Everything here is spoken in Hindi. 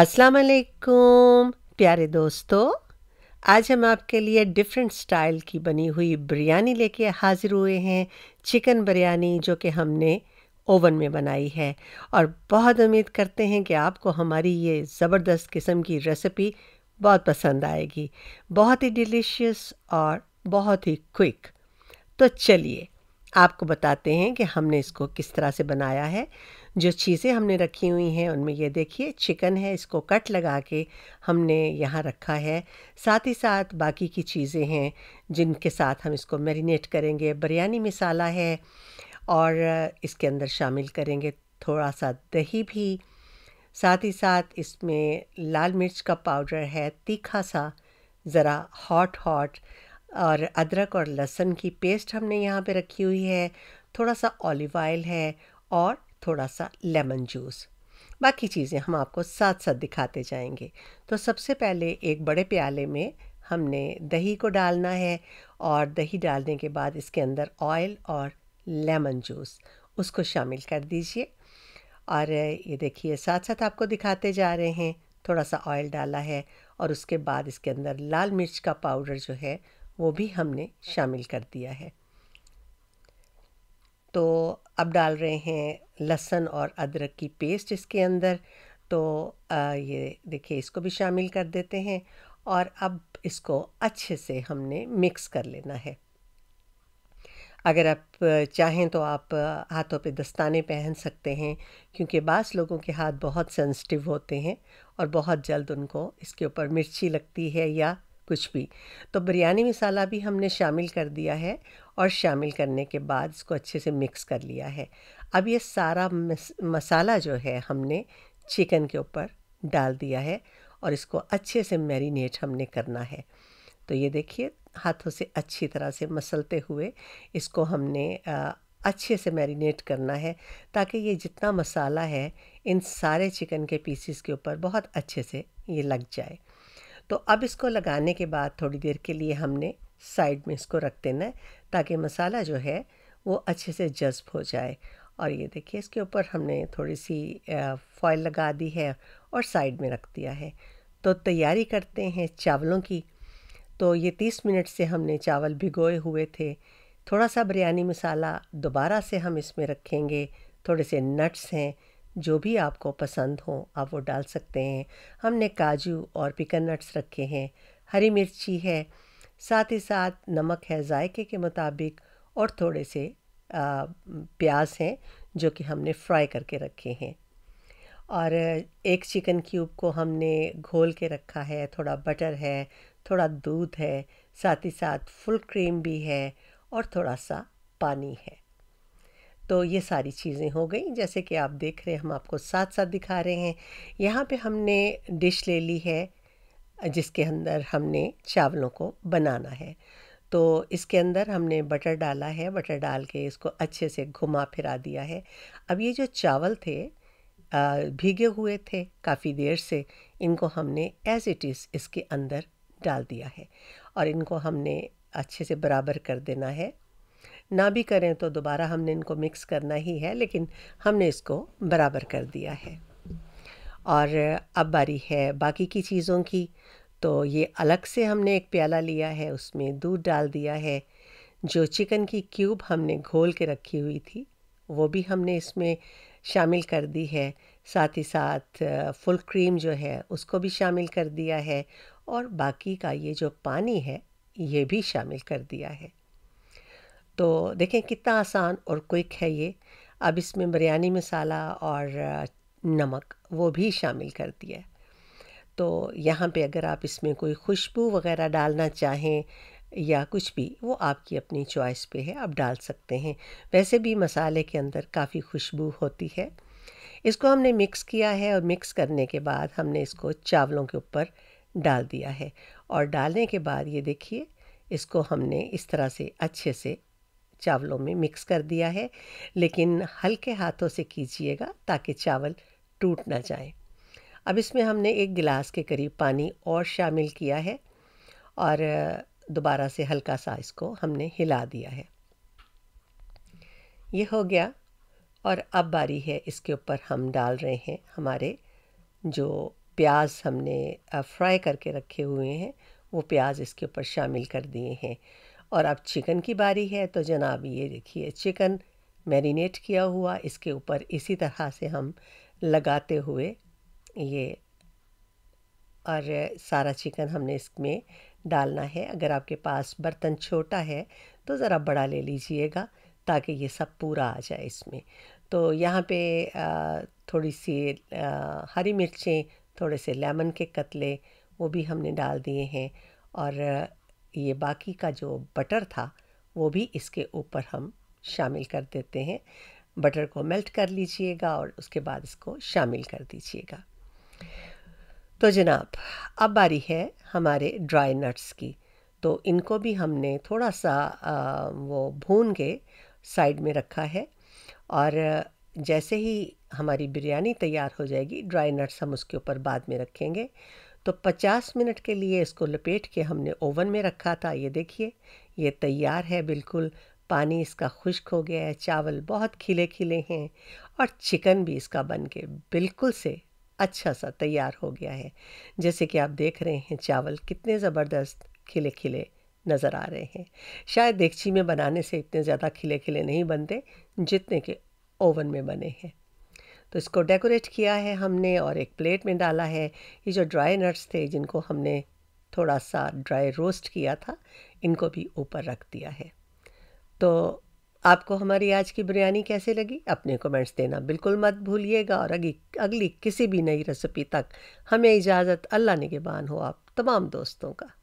अस्सलाम वालेकुम प्यारे दोस्तों आज हम आपके लिए डिफरेंट स्टाइल की बनी हुई बिरयानी लेके हाज़िर हुए हैं चिकन बिरयानी जो कि हमने ओवन में बनाई है और बहुत उम्मीद करते हैं कि आपको हमारी ये ज़बरदस्त किस्म की रेसिपी बहुत पसंद आएगी बहुत ही डिलीशियस और बहुत ही क्विक तो चलिए आपको बताते हैं कि हमने इसको किस तरह से बनाया है जो चीज़ें हमने रखी हुई हैं उनमें ये देखिए चिकन है इसको कट लगा के हमने यहाँ रखा है साथ ही साथ बाकी की चीज़ें हैं जिनके साथ हम इसको मैरिनेट करेंगे बिरयानी मसाला है और इसके अंदर शामिल करेंगे थोड़ा सा दही भी साथ ही साथ इसमें लाल मिर्च का पाउडर है तीखा सा ज़रा हॉट हॉट और अदरक और लहसुन की पेस्ट हमने यहाँ पे रखी हुई है थोड़ा सा ऑलिव ऑयल है और थोड़ा सा लेमन जूस बाकी चीज़ें हम आपको साथ साथ दिखाते जाएंगे तो सबसे पहले एक बड़े प्याले में हमने दही को डालना है और दही डालने के बाद इसके अंदर ऑयल और लेमन जूस उसको शामिल कर दीजिए और ये देखिए साथ साथ आपको दिखाते जा रहे हैं थोड़ा सा ऑयल डाला है और उसके बाद इसके अंदर लाल मिर्च का पाउडर जो है वो भी हमने शामिल कर दिया है तो अब डाल रहे हैं लहसुन और अदरक की पेस्ट इसके अंदर तो ये देखिए इसको भी शामिल कर देते हैं और अब इसको अच्छे से हमने मिक्स कर लेना है अगर आप चाहें तो आप हाथों पे दस्ताने पहन सकते हैं क्योंकि बास लोगों के हाथ बहुत सेंसिटिव होते हैं और बहुत जल्द उनको इसके ऊपर मिर्ची लगती है या कुछ भी तो बिरयानी मसाला भी हमने शामिल कर दिया है और शामिल करने के बाद इसको अच्छे से मिक्स कर लिया है अब ये सारा मसाला जो है हमने चिकन के ऊपर डाल दिया है और इसको अच्छे से मैरिनेट हमने करना है तो ये देखिए हाथों से अच्छी तरह से मसलते हुए इसको हमने अच्छे से मैरिनेट करना है ताकि ये जितना मसाला है इन सारे चिकन के पीसीस के ऊपर बहुत अच्छे से ये लग जाए तो अब इसको लगाने के बाद थोड़ी देर के लिए हमने साइड में इसको रख देना है ताकि मसाला जो है वो अच्छे से जज्ब हो जाए और ये देखिए इसके ऊपर हमने थोड़ी सी फॉइल लगा दी है और साइड में रख दिया है तो तैयारी करते हैं चावलों की तो ये तीस मिनट से हमने चावल भिगोए हुए थे थोड़ा सा बिरयानी मसाला दोबारा से हम इसमें रखेंगे थोड़े से नट्स हैं जो भी आपको पसंद हो आप वो डाल सकते हैं हमने काजू और पिकन नट्स रखे हैं हरी मिर्ची है साथ ही साथ नमक है जायके के मुताबिक और थोड़े से प्याज हैं जो कि हमने फ्राई करके रखे हैं और एक चिकन क्यूब को हमने घोल के रखा है थोड़ा बटर है थोड़ा दूध है साथ ही साथ फुल क्रीम भी है और थोड़ा सा पानी है तो ये सारी चीज़ें हो गई जैसे कि आप देख रहे हैं हम आपको साथ साथ दिखा रहे हैं यहाँ पे हमने डिश ले ली है जिसके अंदर हमने चावलों को बनाना है तो इसके अंदर हमने बटर डाला है बटर डाल के इसको अच्छे से घुमा फिरा दिया है अब ये जो चावल थे भीगे हुए थे काफ़ी देर से इनको हमने एज़ इट इज़ इसके अंदर डाल दिया है और इनको हमने अच्छे से बराबर कर देना है ना भी करें तो दोबारा हमने इनको मिक्स करना ही है लेकिन हमने इसको बराबर कर दिया है और अब बारी है बाकी की चीज़ों की तो ये अलग से हमने एक प्याला लिया है उसमें दूध डाल दिया है जो चिकन की क्यूब हमने घोल के रखी हुई थी वो भी हमने इसमें शामिल कर दी है साथ ही साथ फुल क्रीम जो है उसको भी शामिल कर दिया है और बाकी का ये जो पानी है ये भी शामिल कर दिया है तो देखें कितना आसान और क्विक है ये अब इसमें बिरयानी मसाला और नमक वो भी शामिल कर दिया है तो यहाँ पे अगर आप इसमें कोई खुशबू वगैरह डालना चाहें या कुछ भी वो आपकी अपनी चॉइस पे है आप डाल सकते हैं वैसे भी मसाले के अंदर काफ़ी खुशबू होती है इसको हमने मिक्स किया है और मिक्स करने के बाद हमने इसको चावलों के ऊपर डाल दिया है और डालने के बाद ये देखिए इसको हमने इस तरह से अच्छे से चावलों में मिक्स कर दिया है लेकिन हल्के हाथों से कीजिएगा ताकि चावल टूट ना जाए अब इसमें हमने एक गिलास के करीब पानी और शामिल किया है और दोबारा से हल्का सा इसको हमने हिला दिया है ये हो गया और अब बारी है इसके ऊपर हम डाल रहे हैं हमारे जो प्याज हमने फ्राई करके रखे हुए हैं वो प्याज इसके ऊपर शामिल कर दिए हैं और अब चिकन की बारी है तो जनाब ये देखिए चिकन मैरिनेट किया हुआ इसके ऊपर इसी तरह से हम लगाते हुए ये और सारा चिकन हमने इसमें डालना है अगर आपके पास बर्तन छोटा है तो ज़रा बड़ा ले लीजिएगा ताकि ये सब पूरा आ जाए इसमें तो यहाँ पे थोड़ी सी हरी मिर्चें थोड़े से लेमन के कतले वो भी हमने डाल दिए हैं और ये बाकी का जो बटर था वो भी इसके ऊपर हम शामिल कर देते हैं बटर को मेल्ट कर लीजिएगा और उसके बाद इसको शामिल कर दीजिएगा तो जनाब अब बारी है हमारे ड्राई नट्स की तो इनको भी हमने थोड़ा सा आ, वो भून के साइड में रखा है और जैसे ही हमारी बिरयानी तैयार हो जाएगी ड्राई नट्स हम उसके ऊपर बाद में रखेंगे तो 50 मिनट के लिए इसको लपेट के हमने ओवन में रखा था ये देखिए ये तैयार है बिल्कुल पानी इसका खुश्क हो गया है चावल बहुत खिले खिले हैं और चिकन भी इसका बन के बिल्कुल से अच्छा सा तैयार हो गया है जैसे कि आप देख रहे हैं चावल कितने ज़बरदस्त खिले खिले नज़र आ रहे हैं शायद देखची में बनाने से इतने ज़्यादा खिले खिले नहीं बनते जितने के ओवन में बने हैं तो इसको डेकोरेट किया है हमने और एक प्लेट में डाला है ये जो ड्राई नट्स थे जिनको हमने थोड़ा सा ड्राई रोस्ट किया था इनको भी ऊपर रख दिया है तो आपको हमारी आज की बिरयानी कैसे लगी अपने कमेंट्स देना बिल्कुल मत भूलिएगा और अगली अगली किसी भी नई रेसिपी तक हमें इजाज़त अल्लाह बान हो आप तमाम दोस्तों का